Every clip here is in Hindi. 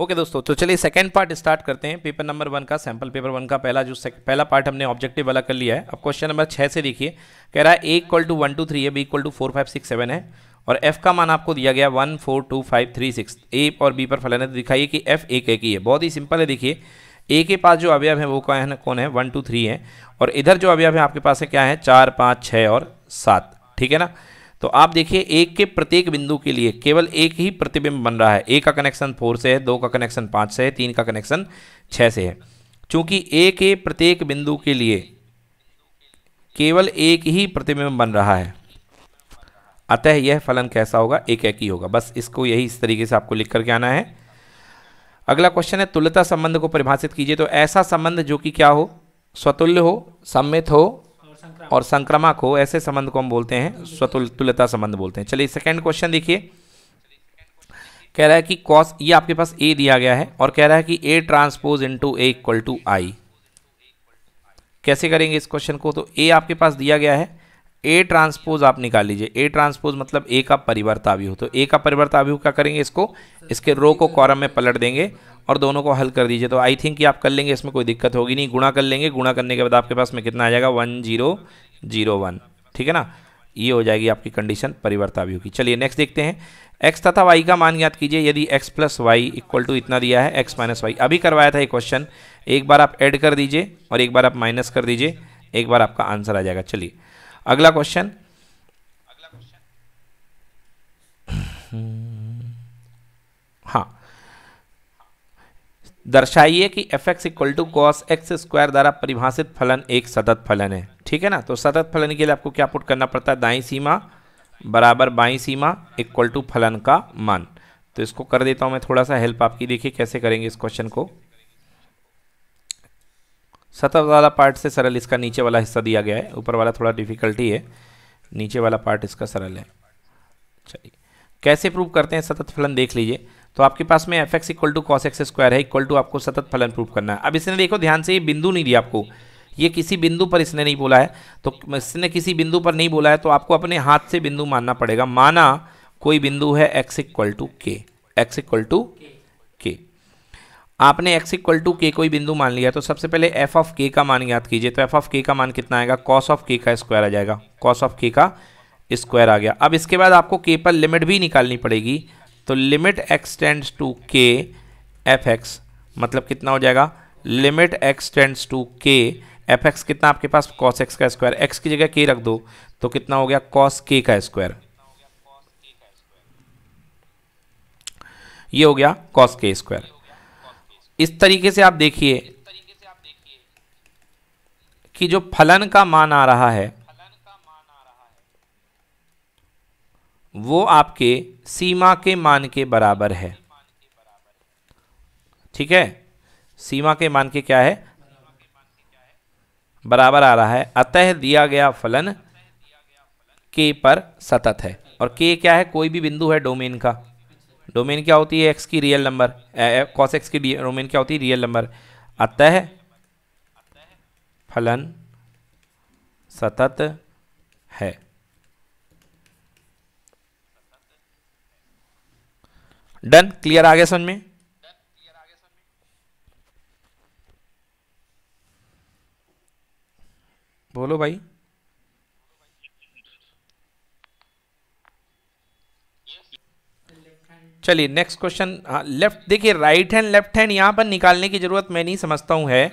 ओके दोस्तों तो चलिए सेकंड पार्ट स्टार्ट करते हैं पेपर नंबर वन का सैंपल पेपर वन का पहला जो पहला पार्ट हमने ऑब्जेक्टिव वाला कर लिया है अब क्वेश्चन नंबर छः से देखिए कह रहा है A equal to one two three है B equal to four five six seven है और एफ का मान आपको दिया गया one four two five three six A और बी पर फलन है तो दिखाइए कि एफ एक एक ही है बहुत ही सिंपल है देखिए ए के पास जो अवयव है वो क्या है कौन है वन टू थ्री है और इधर जो अवयव है आपके पास है क्या है चार पाँच छः और सात ठीक है ना तो आप देखिए एक के प्रत्येक बिंदु के लिए केवल एक ही प्रतिबिंब बन रहा है एक का कनेक्शन फोर से है दो का कनेक्शन पाँच से है तीन का कनेक्शन छः से है चूँकि ए के प्रत्येक बिंदु के लिए केवल एक ही प्रतिबिंब बन रहा है अतः यह फलन कैसा होगा एक एक ही होगा बस इसको यही इस तरीके से आपको लिख करके आना है अगला क्वेश्चन है तुल्यता संबंध को परिभाषित कीजिए तो ऐसा संबंध जो कि क्या हो स्वतुल्य हो सम्मित हो और संक्रमा को ऐसे संबंध को हम बोलते हैं स्वतुल्यता संबंध बोलते हैं चलिए सेकेंड क्वेश्चन देखिए कह रहा है कि कॉस ये आपके पास ए दिया गया है और कह रहा है कि A transpose into A equal to I कैसे करेंगे इस क्वेश्चन को तो ए आपके पास दिया गया है ए ट्रांसपोज आप निकाल लीजिए ए ट्रांसपोज मतलब ए का परिवर्ताव्यूह तो ए का परिवर्ताव्यूह क्या करेंगे इसको इसके रो को कॉरम में पलट देंगे और दोनों को हल कर दीजिए तो आई थिंक ये आप कर लेंगे इसमें कोई दिक्कत होगी नहीं गुणा कर लेंगे गुणा करने के बाद आपके पास में कितना आ जाएगा वन जीरो जीरो वन ठीक है ना ये हो जाएगी आपकी कंडीशन परिवर्ताव्यू की चलिए नेक्स्ट देखते हैं एक्स तथा वाई का मान याद कीजिए यदि x plus y equal to इतना दिया है एक्स माइनस वाई अभी करवाया था ये क्वेश्चन एक बार आप एड कर दीजिए और एक बार आप माइनस कर दीजिए एक बार आपका आंसर आ जाएगा चलिए अगला क्वेश्चन अगला क्वेश्चन दर्शाइए कि f x equal to cos x square द्वारा परिभाषित फलन एक सतत फलन है ठीक है ना तो सतत फलन के लिए आपको क्या पुट करना पड़ता है दाई सीमा बराबर बाई सीमा इक्वल टू फलन का मान तो इसको कर देता हूं मैं थोड़ा सा हेल्प आपकी देखिए कैसे करेंगे इस क्वेश्चन को सतत वाला पार्ट से सरल इसका नीचे वाला हिस्सा दिया गया है ऊपर वाला थोड़ा डिफिकल्टी है नीचे वाला पार्ट इसका सरल है चलिए कैसे प्रूव करते हैं सतत फलन देख लीजिए तो आपके पास में f x equal to cos x square है इक्वल टू आपको सतत फलन प्रूव करना है अब इसने देखो ध्यान से ये बिंदु नहीं दिया आपको ये किसी बिंदु पर इसने नहीं बोला है तो इसने किसी बिंदु पर नहीं बोला है तो आपको अपने हाथ से बिंदु मानना पड़ेगा माना कोई बिंदु है x equal to k x equal to k आपने एक्स इक्वल टू के कोई बिंदु मान लिया तो सबसे पहले एफ ऑफ के का मान याद कीजिए तो एफ ऑफ के का मान कितना आएगा कॉस ऑफ के का स्क्वायर आ जाएगा कॉस ऑफ के का स्क्वायर आ गया अब इसके बाद आपको के पर लिमिट भी निकालनी पड़ेगी तो limit x tends to k f x मतलब कितना हो जाएगा limit x tends to k f x कितना आपके पास कॉस एक्स का स्क्वायर एक्स की जगह के रख दो तो कितना हो गया कॉस के का स्क्वायर ये हो गया कॉस के स्क्वायर इस तरीके से आप देखिए कि जो फलन का मान आ रहा है वो आपके सीमा के मान के बराबर है ठीक है सीमा के मान के क्या है बराबर आ रहा है अतः दिया गया फलन के पर सतत है और के क्या है कोई भी बिंदु है डोमेन का डोमेन क्या होती है एक्स की रियल नंबर कॉस एक्स की डोमेन क्या होती है रियल नंबर अतः फलन सतत है डन क्लियर आ गया समझ में बोलो भाई चलिए नेक्स्ट क्वेश्चन हाँ लेफ्ट देखिए राइट हैंड लेफ्ट हैंड यहां पर निकालने की ज़रूरत मैं नहीं समझता हूं है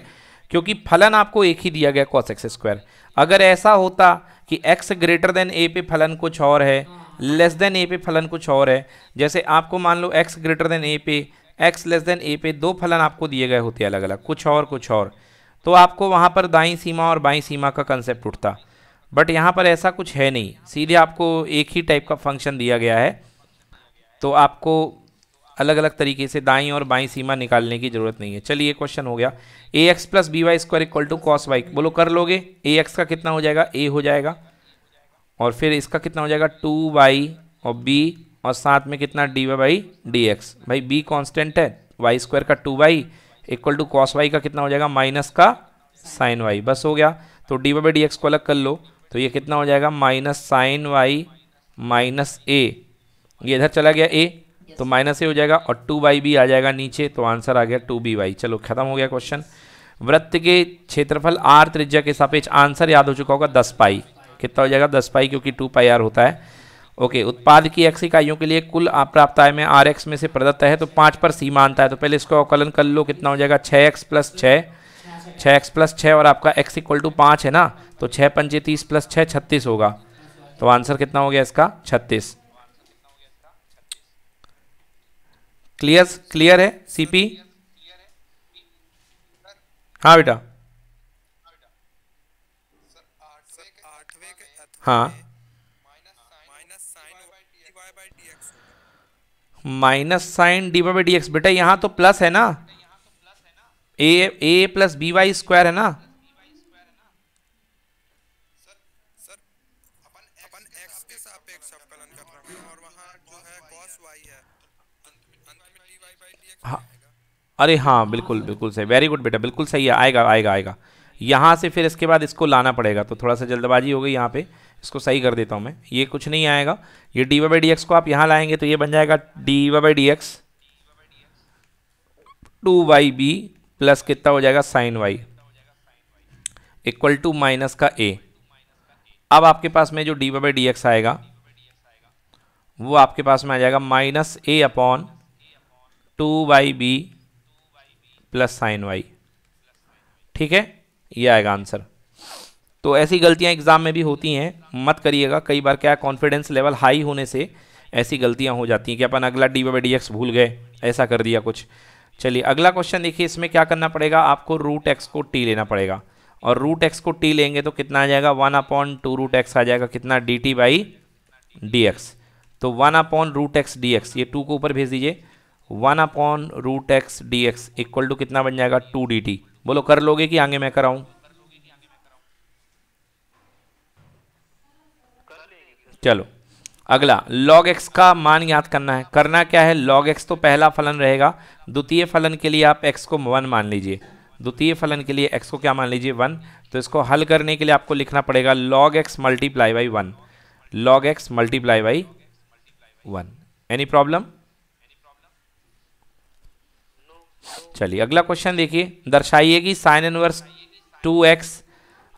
क्योंकि फलन आपको एक ही दिया गया कॉस एक्स स्क्वायर अगर ऐसा होता कि x ग्रेटर देन a पे फलन कुछ और है लेस देन a पे फलन कुछ और है जैसे आपको मान लो x ग्रेटर देन a पे x लेस देन a पे दो फलन आपको दिए गए होते अलग अलग कुछ और कुछ और तो आपको वहाँ पर दाई सीमा और बाई सीमा का कंसेप्ट उठता बट यहाँ पर ऐसा कुछ है नहीं सीधे आपको एक ही टाइप का फंक्शन दिया गया है तो आपको अलग अलग तरीके से दाई और बाई सीमा निकालने की जरूरत नहीं है चलिए क्वेश्चन हो गया A x plus B y square equal to cos y बोलो कर लोगे ए एक्स का कितना हो जाएगा ए हो जाएगा और फिर इसका कितना हो जाएगा टू वाई और बी और साथ में कितना d y by d x भाई बी कॉन्स्टेंट है वाई स्क्वायर का two y equal to cos y का कितना हो जाएगा माइनस का साइन वाई बस हो गया तो d y by d x को अलग कर लो तो ये कितना हो जाएगा minus sine y minus A ये इधर चला गया ए तो माइनस ए हो जाएगा और टू बाई बी आ जाएगा नीचे तो आंसर आ गया टू बी वाई चलो खत्म हो गया क्वेश्चन वृत्त के क्षेत्रफल आर त्रिज्या के सापेक्ष आंसर याद हो चुका होगा दस पाई कितना हो जाएगा दस पाई क्योंकि टू पाई आर होता है ओके उत्पाद की एक्स इकाइयों के लिए कुल प्राप्त आय में आर एक्स में से प्रदत्त है तो पाँच पर सीमांत है तो पहले इसको अवकलन कर लो कितना हो जाएगा छः एक्स प्लस छः छः एक्स प्लस छः और आपका एक्स इक्वल टू पाँच है ना तो छः पंचे तीस प्लस छः छत्तीस होगा तो आंसर कितना हो गया इसका छत्तीस क्लियर क्लियर है सीपी हाँ बेटा हाँ minus sine d y by d x बेटा यहाँ तो प्लस है ना A A plus B y square है ना अरे हाँ बिल्कुल बिल्कुल सही वेरी गुड बेटा बिल्कुल सही है आएगा आएगा आएगा यहाँ से फिर इसके बाद इसको लाना पड़ेगा तो थोड़ा सा जल्दबाजी हो गई यहाँ पे इसको सही कर देता हूँ मैं ये कुछ नहीं आएगा ये डी वाई डी एक्स को आप यहाँ लाएंगे तो ये बन जाएगा d y d x two y B plus कितना हो जाएगा sine y equal to minus का ए अब आपके पास में जो डी वाई डी एक्स आएगा वो आपके पास में आ जाएगा minus A upon two y B plus sine y ठीक है ये आएगा आंसर तो ऐसी गलतियां एग्जाम में भी होती हैं मत करिएगा कई बार क्या कॉन्फिडेंस लेवल हाई होने से ऐसी गलतियां हो जाती हैं कि अपन अगला डी बाई डी एक्स भूल गए ऐसा कर दिया कुछ चलिए अगला क्वेश्चन देखिए इसमें क्या करना पड़ेगा आपको रूट एक्स को टी लेना पड़ेगा और रूट एक्स को टी लेंगे तो कितना आ जाएगा one upon two root x आ जाएगा कितना d t by d x तो one upon root x d x ये टू को ऊपर भेज दीजिए one upon root x d x equal to कितना बन जाएगा टू डी टी बोलो कर लोगे कि आगे मैं कराऊं चलो अगला लॉग एक्स का मान याद करना है करना क्या है लॉग एक्स तो पहला फलन रहेगा द्वितीय फलन के लिए आप एक्स को वन मान लीजिए द्वितीय फलन के लिए एक्स को क्या मान लीजिए वन तो इसको हल करने के लिए आपको लिखना पड़ेगा log x multiply by one log x multiply by one any problem चलिए अगला क्वेश्चन देखिए दर्शाइए कि sine inverse two x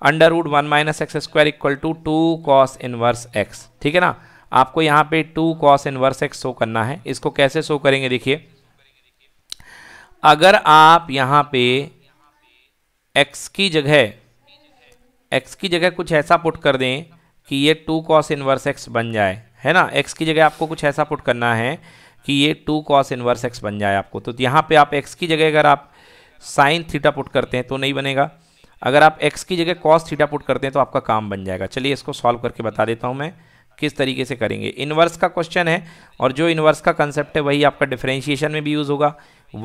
under root one minus x square equal to two cos inverse x ठीक है ना आपको यहाँ पे two cos inverse x show करना है इसको कैसे शो करेंगे देखिए अगर आप यहाँ पे एक्स की जगह एक्स की जगह कुछ ऐसा पुट कर दें कि ये टू कॉस इनवर्स एक्स बन जाए है ना एक्स की जगह आपको कुछ ऐसा पुट करना है कि ये टू कॉस इनवर्स एक्स बन जाए आपको तो यहाँ पे आप एक्स की जगह अगर आप साइन थीटा पुट करते हैं तो नहीं बनेगा अगर आप एक्स की जगह कॉस थीटा पुट करते हैं तो आपका काम बन जाएगा चलिए इसको सॉल्व करके बता देता हूँ मैं किस तरीके से करेंगे इन्वर्स का क्वेश्चन है और जो इन्वर्स का कंसेप्ट है वही आपका डिफ्रेंशिएशन में भी यूज़ होगा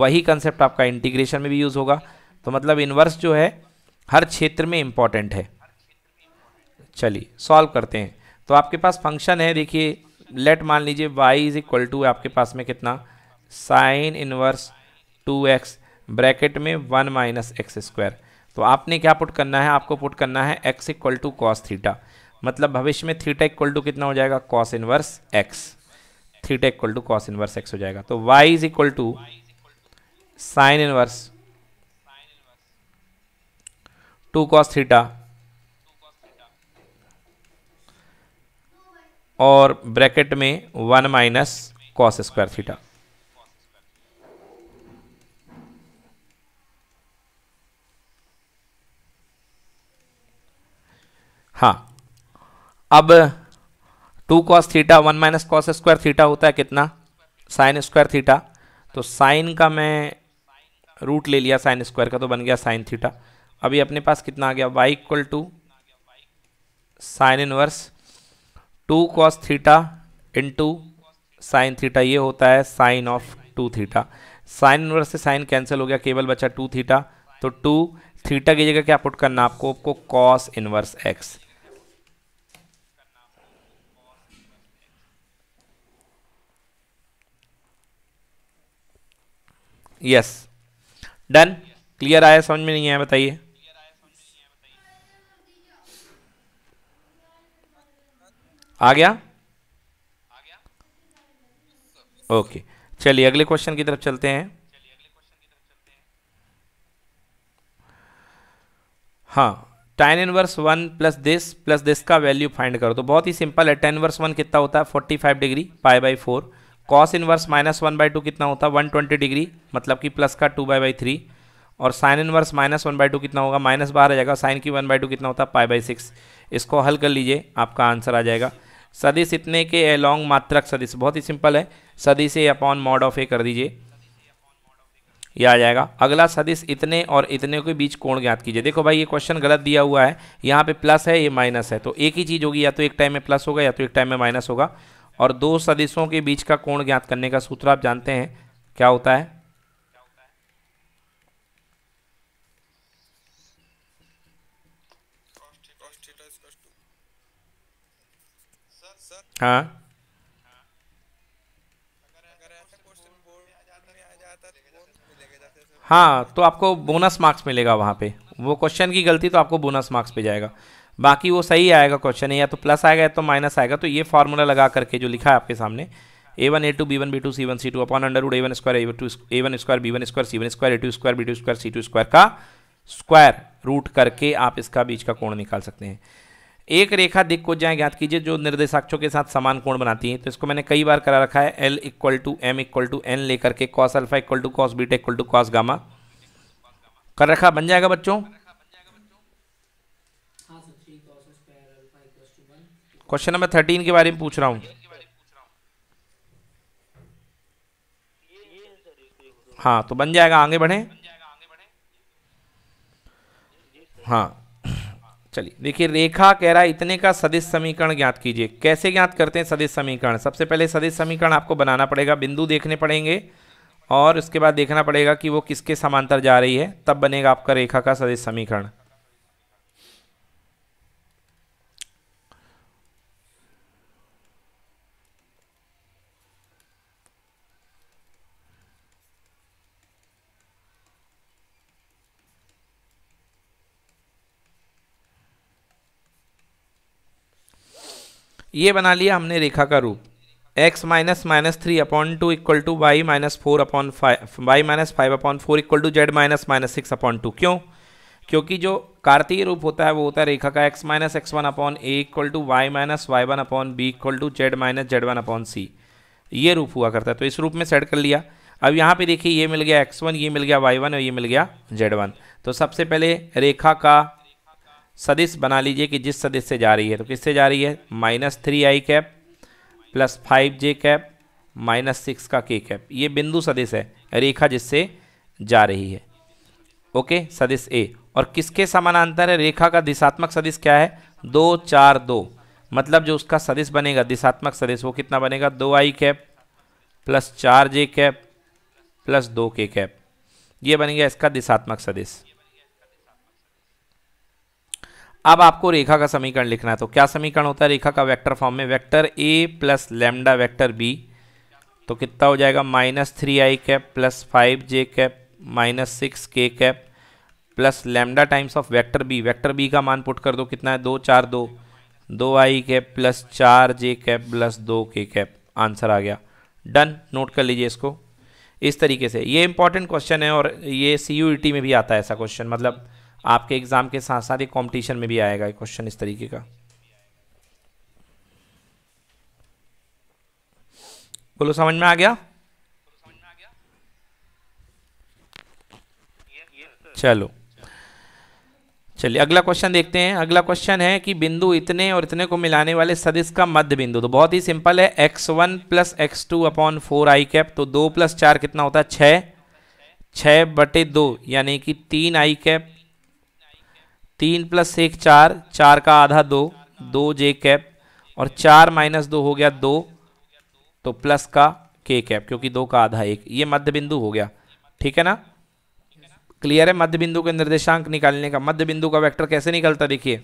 वही कंसेप्ट आपका इंटीग्रेशन में भी यूज़ होगा तो मतलब इन्वर्स जो है हर क्षेत्र में इम्पॉर्टेंट है चलिए सॉल्व करते हैं तो आपके पास फंक्शन है देखिए लेट मान लीजिए y इज इक्वल टू आपके पास में कितना साइन इनवर्स 2x ब्रैकेट में वन माइनस एक्स स्क्वायर तो आपने क्या पुट करना है आपको पुट करना है x equal to cos theta मतलब भविष्य में थीटा इक्वल टू कितना हो जाएगा cos inverse x theta equal to cos inverse x हो जाएगा तो y is equal to sine inverse two cos theta और ब्रैकेट में one minus cos square theta हाँ अब two cos theta one minus cos square theta होता है कितना साइन स्क्वायर थीटा तो साइन का मैं रूट ले लिया साइन स्क्वायर का तो बन गया साइन थीटा अभी अपने पास कितना आ गया y equal to sine inverse two cos theta into sine theta ये होता है sine of two theta sine inverse से साइन कैंसिल हो गया केवल बचा टू थीटा तो टू थीटा की जगह क्या पुट करना आपको आपको cos inverse x yes done clear आया समझ में नहीं आया बताइए आ गया ओके चलिए अगले क्वेश्चन की तरफ चलते हैं हाँ tan inverse one plus this plus this का वैल्यू फाइंड करो तो बहुत ही सिंपल है टेन वर्स वन कितना होता है forty five degree pi by four cos inverse minus one by two कितना होता है वन ट्वेंटी डिग्री मतलब कि प्लस का टू बाई बाई थ्री और sine inverse minus one by two कितना होगा माइनस बाहर आ जाएगा साइन की वन बाई टू कितना होता है पाई बाई सिक्स इसको हल कर लीजिए आपका आंसर आ जाएगा सदिश इतने के एलोंग मात्रक सदिश बहुत ही सिंपल है सदिश A upon mod of A कर दीजिए यह आ जाएगा अगला सदिश इतने और इतने के बीच कोण ज्ञात कीजिए देखो भाई ये क्वेश्चन गलत दिया हुआ है यहाँ पे प्लस है ये माइनस है तो एक ही चीज़ होगी या तो एक टाइम में प्लस होगा या तो एक टाइम में माइनस होगा और दो सदिशों के बीच का कोण ज्ञात करने का सूत्र आप जानते हैं क्या होता है हाँ हाँ तो आपको बोनस मार्क्स मिलेगा वहाँ पे वो क्वेश्चन की गलती तो आपको बोनस मार्क्स पे जाएगा बाकी वो सही आएगा क्वेश्चन या तो प्लस आएगा या तो माइनस आएगा तो ये फार्मूला लगा करके जो लिखा है आपके सामने A one A two B one B two C one C two upon under root A one square A two A one square B one square C one square A two square B two square C two square का स्क्वायर रूट करके आप इसका बीच का कोण निकाल सकते हैं एक रेखा दिख को जाए ज्ञात कीजिए जो निर्देशाक्षों के साथ समान कोण बनाती है तो इसको मैंने कई बार करा रखा है L equal to M equal to N लेकर के cos alpha equal to cos beta equal to cos gamma कर रखा बन जाएगा बच्चों क्वेश्चन नंबर थर्टीन के बारे में पूछ रहा हूँ हाँ तो बन जाएगा आगे बढ़े हाँ चलिए देखिए रेखा कह रहा है इतने का सदिश समीकरण ज्ञात कीजिए कैसे ज्ञात करते हैं सदिश समीकरण सबसे पहले सदिश समीकरण आपको बनाना पड़ेगा बिंदु देखने पड़ेंगे और उसके बाद देखना पड़ेगा कि वो किसके समांतर जा रही है तब बनेगा आपका रेखा का सदिश समीकरण ये बना लिया हमने रेखा का रूप x minus minus three upon two equal to y minus four upon five y minus five upon four equal to z minus minus six upon two क्यों क्योंकि जो कार्तीय रूप होता है वो होता है रेखा का x minus x one upon A equal to y minus y one upon B equal to z minus z one upon C ये रूप हुआ करता है तो इस रूप में सेट कर लिया अब यहाँ पे देखिए ये मिल गया एक्स वन ये मिल गया वाई वन और ये मिल गया जेड वन तो सबसे पहले रेखा का सदिश बना लीजिए कि जिस सदिश से जा रही है तो किससे जा रही है minus three I cap plus five J cap minus six का के कैप ये बिंदु सदिश है रेखा जिससे जा रही है ओके सदिश ए और किसके समानांतर है रेखा का दिशात्मक सदिश क्या है दो चार दो मतलब जो उसका सदिश बनेगा दिशात्मक सदिश वो कितना बनेगा दो आई कैप प्लस चार जे कैप प्लस दो के कैप ये बनेगा इसका दिशात्मक सदिश अब आपको रेखा का समीकरण लिखना है तो क्या समीकरण होता है रेखा का वेक्टर फॉर्म में vector A plus lambda vector B तो कितना हो जाएगा minus three I cap plus five J cap minus six K cap plus lambda times of vector B vector B का मान पुट कर दो कितना है दो चार दो दो आई कैप प्लस चार जे कैप प्लस दो के कैप आंसर आ गया डन नोट कर लीजिए इसको इस तरीके से ये इंपॉर्टेंट क्वेश्चन है और ये सी में भी आता है ऐसा क्वेश्चन मतलब आपके एग्ज़ाम के साथ साथ ही कॉम्पिटिशन में भी आएगा क्वेश्चन इस तरीके का बोलो समझ में आ गया चलो चलिए अगला क्वेश्चन देखते हैं अगला क्वेश्चन है कि बिंदु इतने और इतने को मिलाने वाले सदिश का मध्य बिंदु तो बहुत ही सिंपल है x one plus x two upon four I cap तो दो प्लस चार कितना होता है छ छ बटे दो यानी कि तीन आई कैप तीन प्लस एक चार चार का आधा दो दो जे कैप और चार माइनस दो हो गया दो तो प्लस का के कैप क्योंकि दो का आधा एक ये मध्य बिंदु हो गया ठीक है ना क्लियर है मध्य बिंदु के निर्देशांक निकालने का मध्य बिंदु का वेक्टर कैसे निकलता देखिए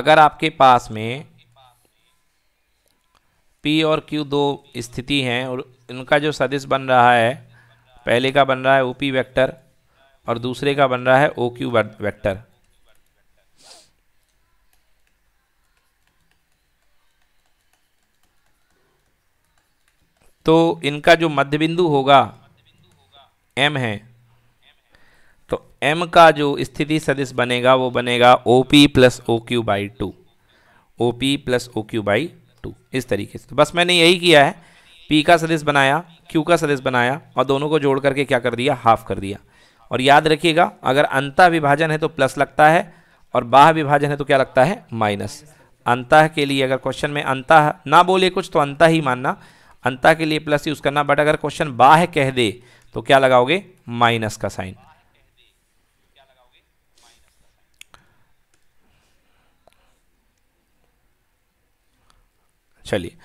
अगर आपके पास में पी और क्यू दो स्थिति हैं और उनका जो सदिश बन रहा है पहले का बन रहा है ओ पी वैक्टर और दूसरे का बन रहा है ओ क्यू वैक्टर तो इनका जो मध्य बिंदु होगा एम है तो एम का जो स्थिति सदिश बनेगा वो बनेगा O P plus O Q by two O P plus O Q by two इस तरीके से तो बस मैंने यही किया है पी का सदिश बनाया क्यू का सदिश बनाया और दोनों को जोड़ करके क्या कर दिया हाफ कर दिया और याद रखिएगा अगर अंता विभाजन है तो प्लस लगता है और बाह विभाजन है तो क्या लगता है माइनस अंतः के लिए अगर क्वेश्चन में अंतः ना बोले कुछ तो अंतः ही मानना अंतः के लिए प्लस यूज़ करना बट अगर क्वेश्चन बाह कह दे तो क्या लगाओगे माइनस का साइन चलिए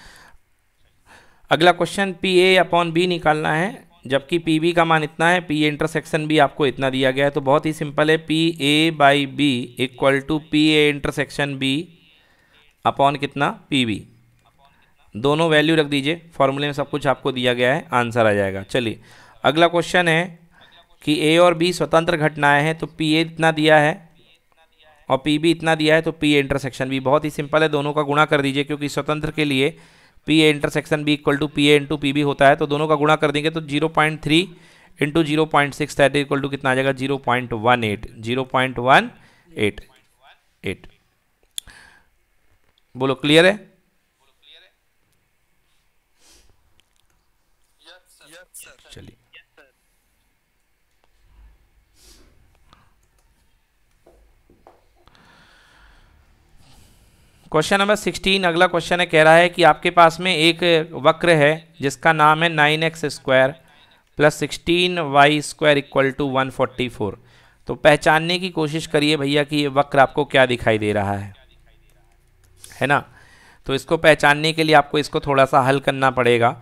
अगला question P A upon B निकालना है जबकि पी बी का मान इतना है पी इंटरसेक्शन बी आपको इतना दिया गया है तो बहुत ही सिंपल है P A by B equal to P A intersection B upon कितना पी बी दोनों वैल्यू रख दीजिए फॉर्मूले में सब कुछ आपको दिया गया है आंसर आ जाएगा चलिए अगला क्वेश्चन है कि ए और बी स्वतंत्र घटनाएं हैं तो पी ए इतना दिया है और पी बी इतना दिया है तो पी ए इंटरसेक्शन बी बहुत ही सिंपल है दोनों का गुणा कर दीजिए क्योंकि स्वतंत्र के लिए P A intersection B equal to P A into P B होता है तो दोनों का गुणा कर देंगे तो zero point three into zero point six that equal to कितना आ जाएगा zero point one eight zero point one eight eight बोलो क्लियर है क्वेश्चन नंबर सिक्सटीन अगला क्वेश्चन है कह रहा है कि आपके पास में एक वक्र है जिसका नाम है nine x square plus sixteen y square equal to one forty four तो पहचानने की कोशिश करिए भैया कि ये वक्र आपको क्या दिखाई दे रहा है है ना तो इसको पहचानने के लिए आपको इसको थोड़ा सा हल करना पड़ेगा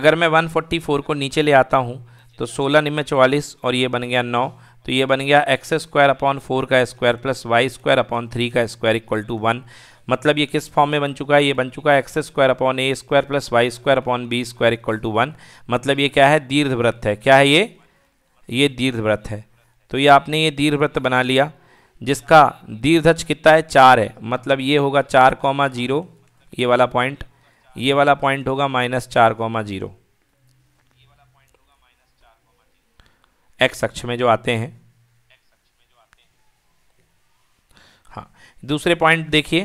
अगर मैं वन फोर्टी फोर को नीचे ले आता हूँ तो सोलह निम्न चौवालीस और ये बन गया नौ तो ये बन गया एक्स स्क्वायर अपॉन फोर का square plus y square upon three का स्क्वायर इक्वल टू वन मतलब ये किस फॉर्म में बन चुका है ये बन चुका है x square upon A square plus y square upon B square equal to one मतलब ये क्या है व्रत है क्या है ये ये व्रत है तो ये आपने ये व्रत बना लिया जिसका दीर्घच कितना है चार है मतलब ये होगा चार कौमा जीरो ये वाला पॉइंट ये वाला पॉइंट होगा माइनस चार कौमा जीरो एक्स अक्ष में जो आते हैं हाँ दूसरे पॉइंट देखिए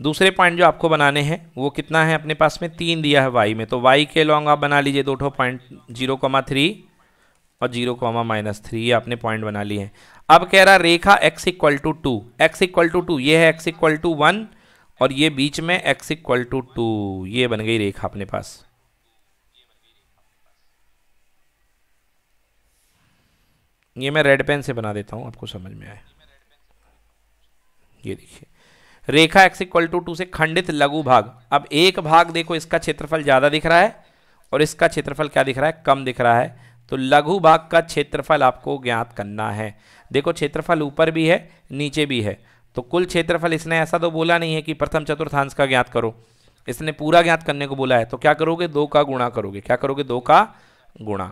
दूसरे पॉइंट जो आपको बनाने हैं वो कितना है अपने पास में तीन दिया है वाई में तो वाई के लॉन्ग आप बना लीजिए दो पॉइंट जीरो कॉमा थ्री और जीरो कॉमा माइनस थ्री ये आपने पॉइंट बना लिए हैं अब कह रहा रेखा x equal to two x equal to two ये है एक्स इक्वल टू वन और ये बीच में एक्स इक्वल टू टू ये बन गई रेखा अपने पास ये मैं रेड पेन से बना देता हूँ आपको समझ में आए ये देखिए रेखा एक्स इक्वल टू टू से खंडित लघु भाग अब एक भाग देखो इसका क्षेत्रफल ज़्यादा दिख रहा है और इसका क्षेत्रफल क्या दिख रहा है कम दिख रहा है तो लघु भाग का क्षेत्रफल आपको ज्ञात करना है देखो क्षेत्रफल ऊपर भी है नीचे भी है तो कुल क्षेत्रफल इसने ऐसा तो बोला नहीं है कि प्रथम चतुर्थांश का ज्ञात करो इसने पूरा ज्ञात करने को बोला है तो क्या करोगे दो का गुणा करोगे क्या करोगे दो का गुणा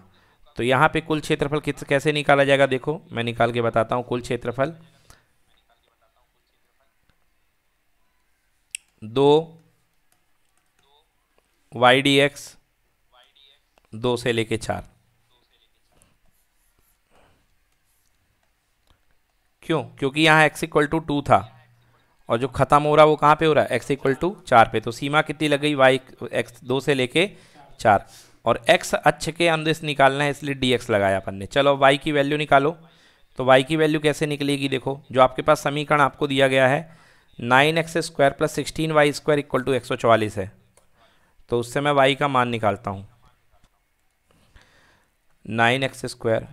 तो यहाँ पे कुल क्षेत्रफल कैसे निकाला जाएगा देखो मैं निकाल के बताता हूँ कुल क्षेत्रफल दो वाई डी एक्स दो से लेके चार क्यों क्योंकि यहाँ एक्स इक्वल टू टू था और जो ख़त्म हो रहा वो कहाँ पे हो रहा है एक्स इक्वल टू चार पे तो सीमा कितनी लग गई वाई एक्स दो से लेके चार और एक्स अक्ष के अंदर से निकालना है इसलिए dx लगाया अपन ने चलो वाई की वैल्यू निकालो तो वाई की वैल्यू कैसे निकलेगी देखो जो आपके पास समीकरण आपको दिया गया है nine x square plus sixteen y square equal to एक सौ चवालीस है तो उससे मैं वाई का मान निकालता हूँ नाइन एक्स स्क्वायर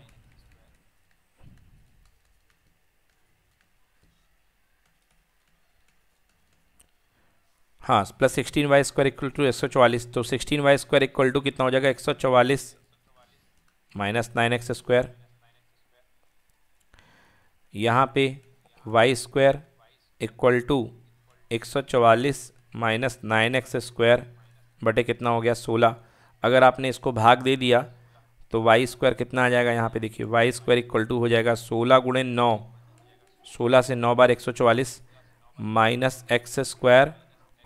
हाँ plus sixteen y square equal to एक सौ चवालीस तो sixteen y square equal to कितना हो जाएगा एक सौ चवालीस माइनस नाइन एक्स स्क्वायर यहाँ पे वाई स्क्वायर इक्वल टू एक सौ चवालीस माइनस नाइन एक्स स्क्वायर बटे कितना हो गया सोलह अगर आपने इसको भाग दे दिया तो वाई स्क्वायर कितना आ जाएगा यहाँ पे देखिए वाई स्क्वायर इक्वल टू हो जाएगा सोलह गुणे नौ सोलह से नौ बार एक सौ चवालीस माइनस एक्स स्क्वायर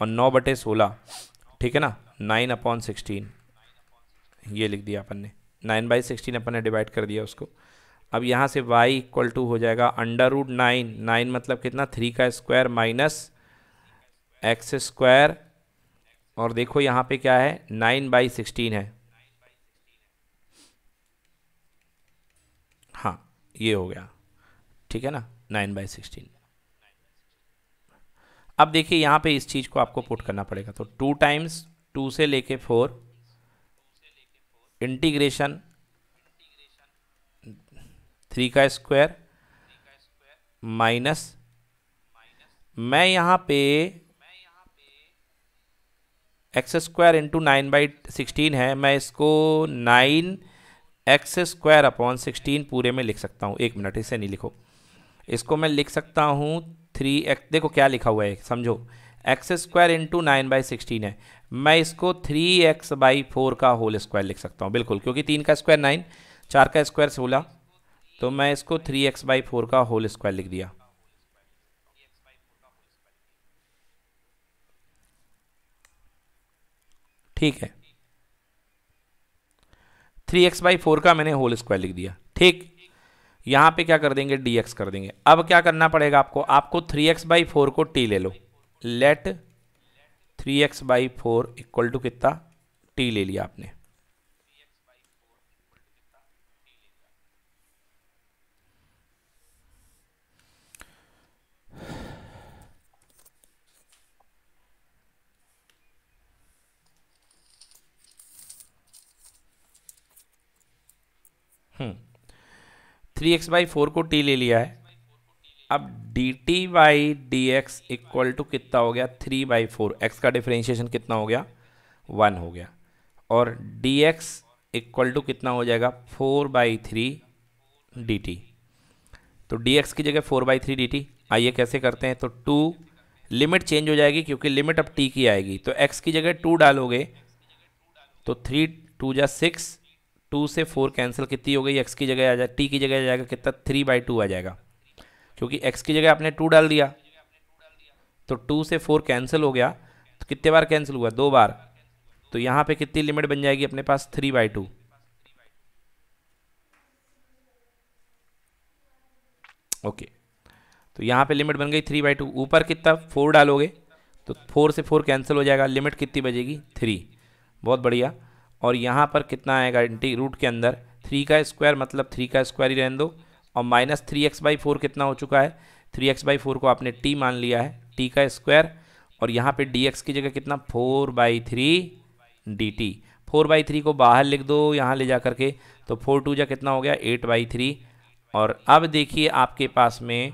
और नौ बटे सोलह ठीक है ना नाइन अपॉन सिक्सटीन ये लिख दिया अपन ने नाइन बाई सिक्सटीन अपन ने डिवाइड कर दिया उसको अब यहाँ से y इक्वल टू हो जाएगा अंडर रूट नाइन नाइन मतलब कितना थ्री का स्क्वायर माइनस एक्स स्क्वायर और देखो यहाँ पे क्या है नाइन बाई सिक्सटीन है हाँ ये हो गया ठीक है ना नाइन बाई सिक्सटीन अब देखिए यहाँ पे इस चीज़ को आपको पुट करना पड़ेगा तो टू टाइम्स टू से लेके फोर इंटीग्रेशन थ्री का स्क्वायर माइनस मैं यहाँ पे x square into nine by sixteen है मैं इसको nine x square upon sixteen पूरे में लिख सकता हूँ एक मिनट इसे नहीं लिखो इसको मैं लिख सकता हूँ थ्री एक्स देखो क्या लिखा हुआ है समझो x square into nine by sixteen है मैं इसको थ्री एक्स बाई फोर का होल स्क्वायर लिख सकता हूँ बिल्कुल क्योंकि तीन का स्क्वायर नाइन चार का स्क्वायर सोलह तो मैं इसको थ्री एक्स बाई फोर का होल स्क्वायर लिख दिया ठीक है थ्री एक्स बाई फोर का मैंने होल स्क्वायर लिख दिया ठीक यहां पे क्या कर देंगे डी एक्स कर देंगे अब क्या करना पड़ेगा आपको आपको थ्री एक्स बाई फोर को टी ले लो let three x by four equal to कितना टी ले लिया आपने थ्री एक्स बाई फोर को टी ले लिया है अब d t by d x equal to कितना हो गया थ्री बाई फोर एक्स का डिफ्रेंशिएशन कितना हो गया वन हो गया और डी एक्स इक्वल टू कितना हो जाएगा four by three d t तो डी एक्स की जगह four by three d t आइए कैसे करते हैं तो टू लिमिट चेंज हो जाएगी क्योंकि लिमिट अब टी की आएगी तो एक्स की जगह टू डालोगे तो थ्री टू जा सिक्स टू से फोर कैंसिल कितनी हो गई एक्स की जगह आ जाए टी की जगह आ जाएगा कितना थ्री बाई टू आ जाएगा क्योंकि एक्स की जगह आपने टू डाल दिया तो टू से फोर कैंसिल हो गया तो कितने बार कैंसिल हुआ दो बार तो यहाँ पे कितनी लिमिट बन जाएगी अपने पास थ्री बाई टू ओके तो यहाँ पे लिमिट बन गई थ्री बाई टू ऊपर कितना फोर डालोगे तो फोर से फोर कैंसिल हो जाएगा लिमिट कितनी बजेगी थ्री बहुत बढ़िया और यहाँ पर कितना आएगा इंटी रूट के अंदर थ्री का स्क्वायर मतलब थ्री का स्क्वायर ही रहने दो और minus three x by four कितना हो चुका है थ्री एक्स बाई फोर को आपने टी मान लिया है टी का स्क्वायर और यहाँ पे डी एक्स की जगह कितना four by three d t four by three को बाहर लिख दो यहाँ ले जा करके तो फोर टू जा कितना हो गया एट बाई थ्री और अब देखिए आपके पास में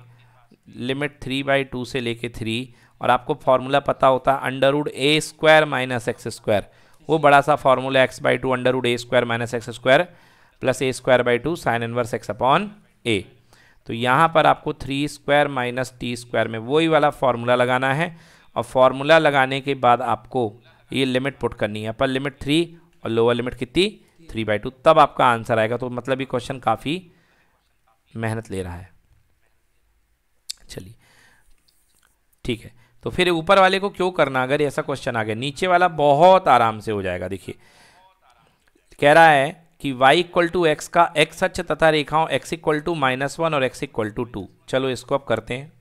लिमिट थ्री बाई टू से लेके थ्री और आपको फॉर्मूला पता होता under root a square minus x square वो बड़ा सा formula x by two under root a square minus x square plus a square by two sine inverse x upon a तो यहाँ पर आपको three square minus t square में वही वाला फार्मूला लगाना है और फार्मूला लगाने के बाद आपको ये लिमिट पुट करनी है अपर लिमिट थ्री और लोअर लिमिट कितनी थ्री बाई टू तब आपका आंसर आएगा तो मतलब ये क्वेश्चन काफ़ी मेहनत ले रहा है चलिए ठीक है तो फिर ऊपर वाले को क्यों करना अगर ऐसा क्वेश्चन आ गया नीचे वाला बहुत आराम से हो जाएगा देखिए कह रहा है कि y इक्वल टू एक्स का एक्स अच्छ तथा रेखाओं x equal to minus one और x इक्वल टू टू चलो इसको अब करते हैं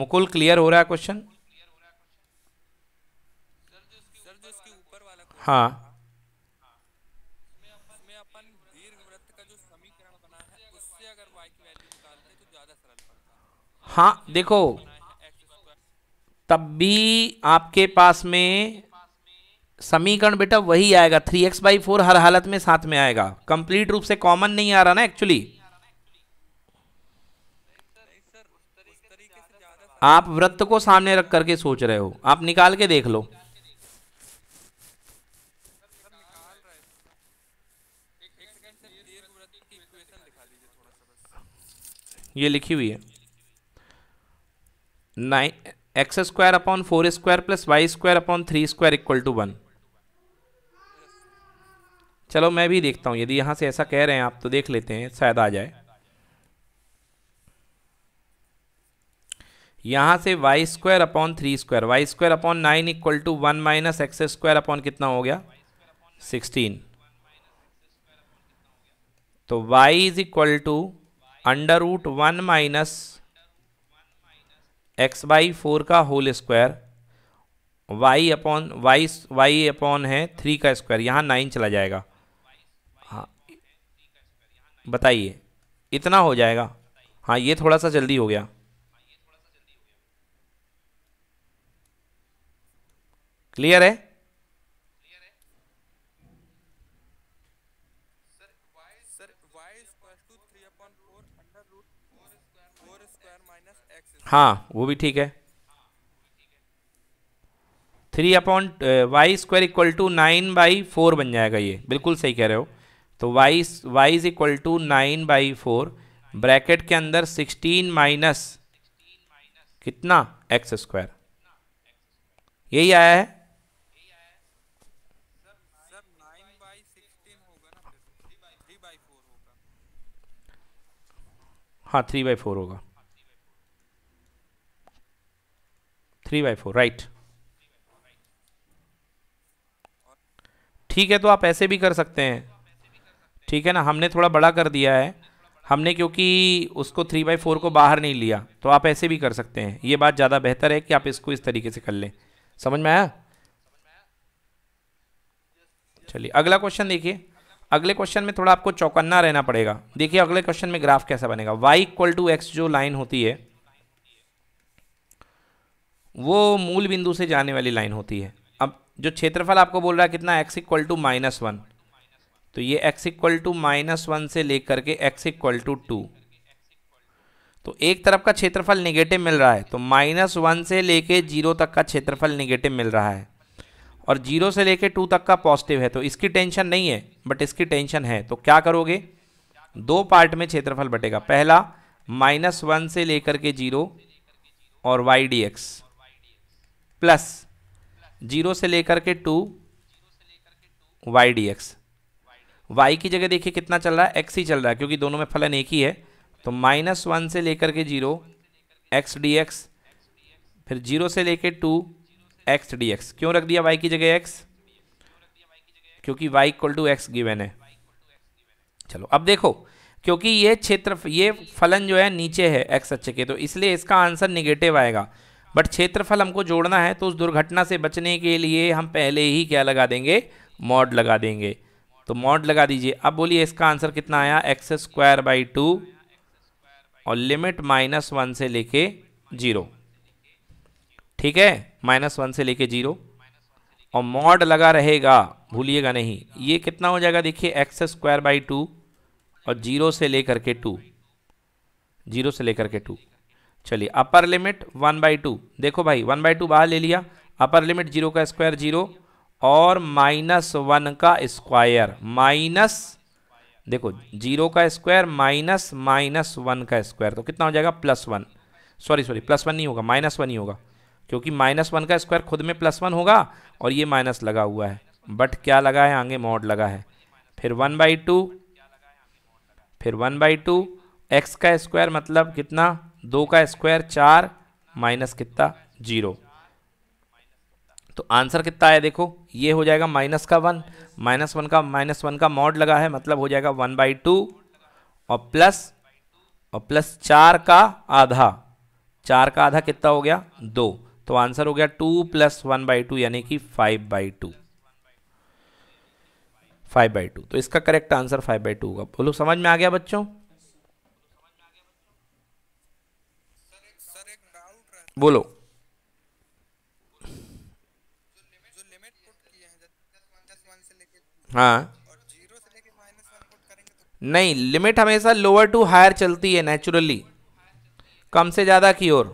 मुकुल क्लियर हो रहा है क्वेश्चन हाँ हाँ देखो तब भी आपके पास में समीकरण बेटा वही आएगा थ्री एक्स बाई फोर हर हालत में साथ में आएगा कंप्लीट रूप से कॉमन नहीं आ रहा ना एक्चुअली आप वृत्त को सामने रख करके सोच रहे हो आप निकाल के देख लो ये लिखी हुई है nine x square upon four square plus y square upon three square equal to one चलो मैं भी देखता हूँ यदि यहाँ से ऐसा कह रहे हैं आप तो देख लेते हैं शायद आ जाए यहाँ से y square upon three square y square upon nine equal to one minus x square upon कितना हो गया सिक्सटीन तो y is equal to under root one minus x by four का whole square y upon y y upon है थ्री का स्क्वायर यहाँ नाइन चला जाएगा हाँ बताइए इतना हो जाएगा हाँ ये थोड़ा सा जल्दी हो गया क्लियर है हाँ वो भी ठीक है three upon y square equal to nine by four बन जाएगा ये बिल्कुल सही कह रहे हो तो y y is equal to nine by four bracket के अंदर सिक्सटीन माइनस कितना एक्स स्क्वायर यही आया है हाँ थ्री बाई फोर होगा थ्री बाई फोर राइट ठीक है तो आप ऐसे भी कर सकते हैं ठीक है ना हमने थोड़ा बड़ा कर दिया है हमने क्योंकि उसको थ्री बाई फोर को बाहर नहीं लिया तो आप ऐसे भी कर सकते हैं ये बात ज़्यादा बेहतर है कि आप इसको इस तरीके से कर लें समझ में आया चलिए अगला क्वेश्चन देखिए अगले क्वेश्चन में थोड़ा आपको चौकन्ना रहना पड़ेगा देखिए अगले क्वेश्चन में ग्राफ कैसा बनेगा वाई इक्वल टू एक्स जो लाइन होती है वो मूल बिंदु से जाने वाली लाइन होती है अब जो क्षेत्रफल आपको बोल रहा है कितना x equal to minus one तो ये x equal to minus one से लेकर के एक्स इक्वल टू टू तो एक तरफ का क्षेत्रफल निगेटिव मिल रहा है तो माइनस वन से लेके जीरो तक का क्षेत्रफल निगेटिव मिल रहा है और जीरो से लेके टू तक का पॉजिटिव है तो इसकी टेंशन नहीं है बट इसकी टेंशन है तो क्या करोगे दो पार्ट में क्षेत्रफल बटेगा पहला माइनस वन से लेकर के जीरो और y d x plus zero से लेकर के two y d x y की जगह देखिए कितना चल रहा है एक्स ही चल रहा है क्योंकि दोनों में फलन एक ही है तो माइनस वन से लेकर के जीरो एक्स डी एक्स फिर जीरो से लेकर टू एक्स डी एक्स क्यों रख दिया वाई की जगह एक्स क्योंकि y equal to x given है चलो अब देखो क्योंकि ये क्षेत्र ये फलन जो है नीचे है एक्स अच्छे के तो इसलिए इसका आंसर निगेटिव आएगा बट क्षेत्रफल हमको जोड़ना है तो उस दुर्घटना से बचने के लिए हम पहले ही क्या लगा देंगे मॉड लगा देंगे तो मॉड लगा दीजिए अब बोलिए इसका आंसर कितना आया एक्स स्क्वायर बाई टू और लिमिट माइनस वन से लेके जीरो ठीक है माइनस वन से लेके जीरो और मॉड लगा रहेगा भूलिएगा नहीं ये कितना हो जाएगा देखिए एक्स स्क्वायर बाई टू और जीरो से लेकर के टू जीरो से लेकर के टू चलिए upper limit one by two देखो भाई वन बाई टू बाहर ले लिया अपर लिमिट जीरो का स्क्वायर जीरो और माइनस वन का स्क्वायर माइनस देखो जीरो का स्क्वायर माइनस माइनस वन का स्क्वायर तो कितना हो जाएगा plus one sorry sorry plus one नहीं होगा माइनस वन ही होगा क्योंकि माइनस वन का स्क्वायर खुद में प्लस वन होगा और ये माइनस लगा हुआ है बट क्या लगा है आगे मोड लगा है फिर वन बाई टू फिर वन बाई टू एक्स का स्क्वायर मतलब कितना दो का स्क्वायर चार माइनस कितना जीरो तो आंसर कितना है देखो ये हो जाएगा माइनस का वन माइनस वन का माइनस वन का मॉड लगा है मतलब हो जाएगा वन बाई टू और प्लस और प्लस चार का आधा चार का आधा कितना हो गया दो तो आंसर हो गया two plus one by two यानी कि five by two five by two तो इसका correct answer five by two होगा बोलो समझ में आ गया बच्चों बोलो हाँ नहीं लिमिट हमेशा लोअर टू हायर चलती है नेचुरली कम से ज़्यादा की ओर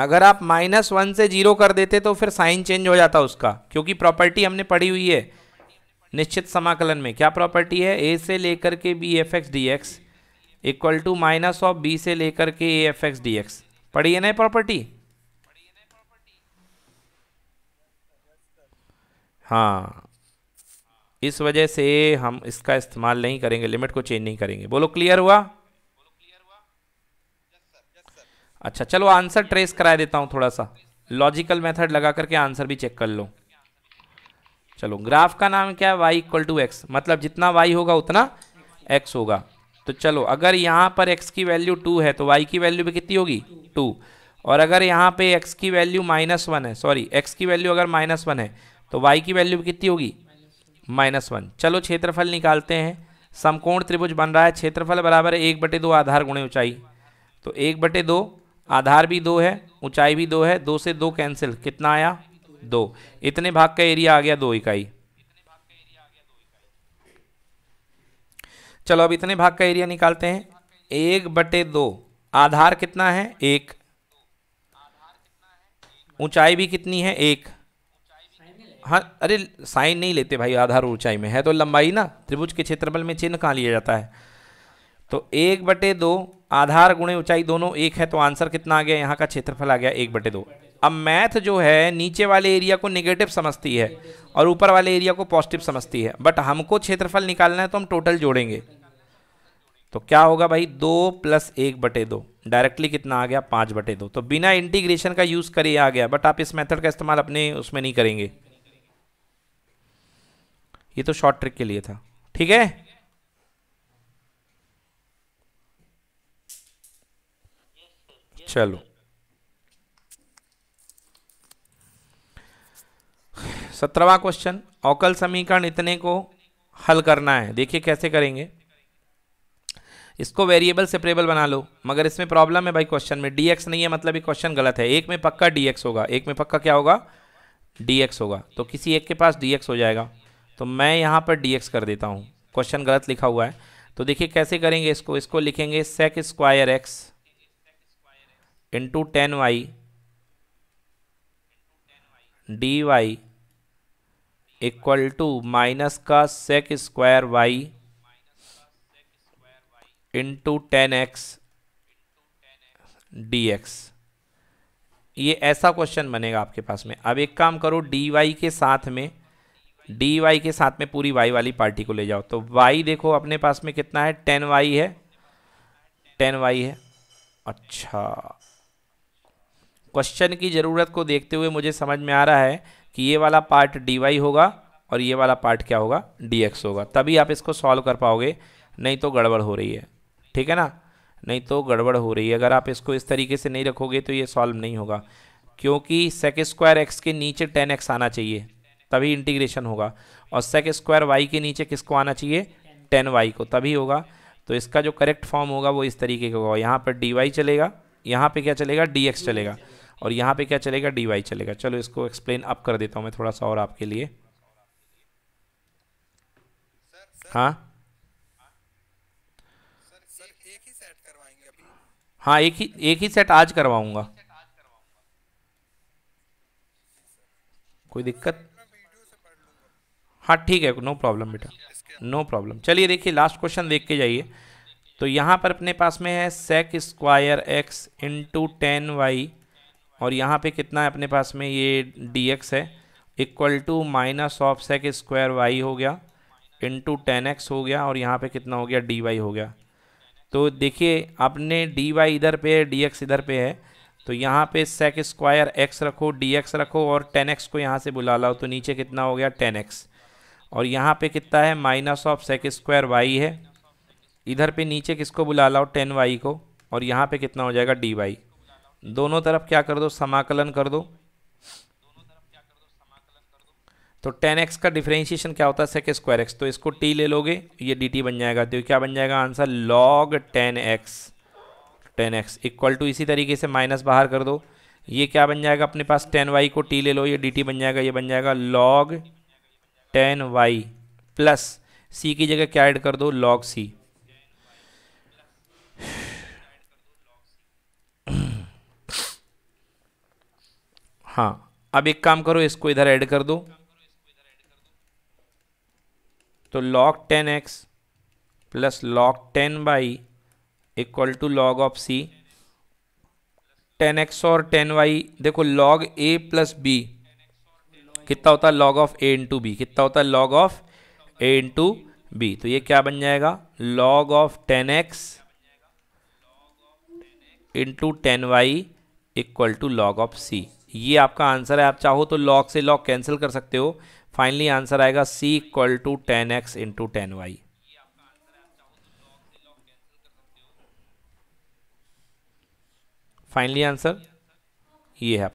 अगर आप माइनस वन से जीरो कर देते तो फिर साइन चेंज हो जाता उसका क्योंकि प्रॉपर्टी हमने पढ़ी हुई है निश्चित समाकलन में क्या प्रॉपर्टी है ए से लेकर के b f x d x equal to minus of b से लेकर के a f x d x पढ़िए ना प्रॉपर्टी हाँ इस वजह से हम इसका इस्तेमाल नहीं करेंगे लिमिट को चेंज नहीं करेंगे बोलो क्लियर हुआ अच्छा चलो आंसर ट्रेस करा देता हूँ थोड़ा सा लॉजिकल मेथड लगा करके आंसर भी चेक कर लो चलो ग्राफ का नाम क्या है वाई इक्वल टू एक्स मतलब जितना वाई होगा उतना एक्स होगा तो चलो अगर यहाँ पर x की वैल्यू टू है तो y की वैल्यू भी कितनी होगी टू और अगर यहाँ पे x की वैल्यू माइनस वन है सॉरी x की वैल्यू अगर माइनस वन है तो y की वैल्यू भी कितनी होगी माइनस वन चलो क्षेत्रफल निकालते हैं समकोण त्रिभुज बन रहा है क्षेत्रफल बराबर है एक बटे दो आधार गुणे ऊंचाई तो एक बटे दो आधार भी दो है ऊंचाई भी दो है दो से दो कैंसिल कितना आया दो इतने भाग का एरिया आ गया दो इकाई चलो अब इतने भाग का एरिया निकालते हैं एक बटे दो आधार कितना है एक ऊंचाई भी कितनी है एक हाँ अरे साइन नहीं लेते भाई आधार ऊंचाई में है तो लंबाई ना त्रिभुज के क्षेत्रफल में चिन्ह कहाँ लिया जाता है तो एक बटे दो आधार गुणे ऊंचाई दोनों एक है तो आंसर कितना आ गया यहाँ का क्षेत्रफल आ गया एक बटे दो अब मैथ जो है नीचे वाले एरिया को निगेटिव समझती है और ऊपर वाले एरिया को पॉजिटिव समझती है बट हमको क्षेत्रफल निकालना है तो हम टोटल जोड़ेंगे तो क्या होगा भाई दो प्लस एक बटे दो डायरेक्टली कितना आ गया पाँच बटे दो तो बिना इंटीग्रेशन का यूज़ करिए आ गया बट आप इस मेथड का इस्तेमाल अपने उसमें नहीं करेंगे ये तो शॉर्ट ट्रिक के लिए था ठीक है चलो सत्रहवा क्वेश्चन अवकल समीकरण इतने को हल करना है देखिए कैसे करेंगे इसको वेरिएबल सेपरेबल बना लो मगर इसमें प्रॉब्लम है भाई क्वेश्चन में डीएक्स नहीं है मतलब ये क्वेश्चन गलत है एक में पक्का डीएक्स होगा एक में पक्का क्या होगा डीएक्स होगा तो किसी एक के पास डीएक्स हो जाएगा तो मैं यहाँ पर डीएक्स कर देता हूँ क्वेश्चन गलत लिखा हुआ है तो देखिए कैसे करेंगे इसको इसको लिखेंगे sec square x into tan y d y equal to minus का sec square y into tan x d x ये ऐसा क्वेश्चन बनेगा आपके पास में अब एक काम करो डी वाई के साथ में डी वाई के साथ में पूरी वाई वाली पार्टी को ले जाओ तो वाई देखो अपने पास में कितना है टेन वाई है टेन वाई है अच्छा क्वेश्चन की ज़रूरत को देखते हुए मुझे समझ में आ रहा है कि ये वाला पार्ट डी वाई होगा और ये वाला पार्ट क्या होगा डी एक्स होगा तभी आप इसको सॉल्व कर पाओगे नहीं तो गड़बड़ हो रही है ठीक है ना नहीं तो गड़बड़ हो रही है अगर आप इसको इस तरीके से नहीं रखोगे तो ये सॉल्व नहीं होगा क्योंकि सेक स्क्वायर एक्स के नीचे टेन एक्स आना चाहिए तभी इंटीग्रेशन होगा और सेक स्क्वायर वाई के नीचे किसको आना चाहिए टेन वाई को तभी होगा तो इसका जो करेक्ट फॉर्म होगा वो इस तरीके का होगा यहाँ पर डी वाई चलेगा यहाँ पे क्या चलेगा डी एक्स चलेगा और यहाँ पे क्या चलेगा डी वाई चलेगा चलो इसको एक्सप्लेन अप कर देता हूँ मैं थोड़ा सा और आपके लिए हाँ हाँ एक ही एक ही सेट आज करवाऊंगा कोई दिक्कत हाँ ठीक है नो प्रॉब्लम बेटा नो प्रॉब्लम चलिए देखिए लास्ट क्वेश्चन देख के जाइए तो यहाँ पर अपने पास में है sec square x into tan y और यहाँ पे कितना है अपने पास में ये डी एक्स है equal to minus of sec square y हो गया इंटू टेन एक्स हो गया और यहाँ पे कितना हो गया डी वाई हो गया तो देखिए आपने डी वाई इधर पे है डी एक्स इधर पे है तो यहाँ पे सेक स्क्वायर एक्स रखो डी एक्स रखो और टेन एक्स को यहाँ से बुला लाओ तो नीचे कितना हो गया टेन एक्स और यहाँ पे कितना है minus of sec square y है इधर पे नीचे किसको बुला लाओ टेन वाई को और यहाँ पे कितना हो जाएगा डी वाई दोनों तरफ क्या कर दो समाकलन कर दो तो टेन एक्स का डिफ्रेंशिएशन क्या होता है सेक स्क्वायर एक्स तो इसको टी ले लोगे ये डी टी बन जाएगा तो क्या बन जाएगा answer log tan x tan x equal to इसी तरीके से माइनस बाहर कर दो ये क्या बन जाएगा अपने पास टेन वाई को टी ले लो ये डी टी बन जाएगा ये बन जाएगा log tan y plus c की जगह क्या ऐड कर दो लॉग सी हाँ अब एक काम करो इसको इधर ऐड कर दो तो log tan x plus log tan y equal to log of c tan x और टेन वाई देखो log ए प्लस बी कितना होता है log of a into b कितना होता है log of a into b तो ये क्या बन जाएगा log of tan x into tan y equal to log of c ये आपका आंसर है आप चाहो तो लॉग से लॉग कैंसिल कर सकते हो फाइनली आंसर आएगा c equal to tan x into tan y finally answer ये है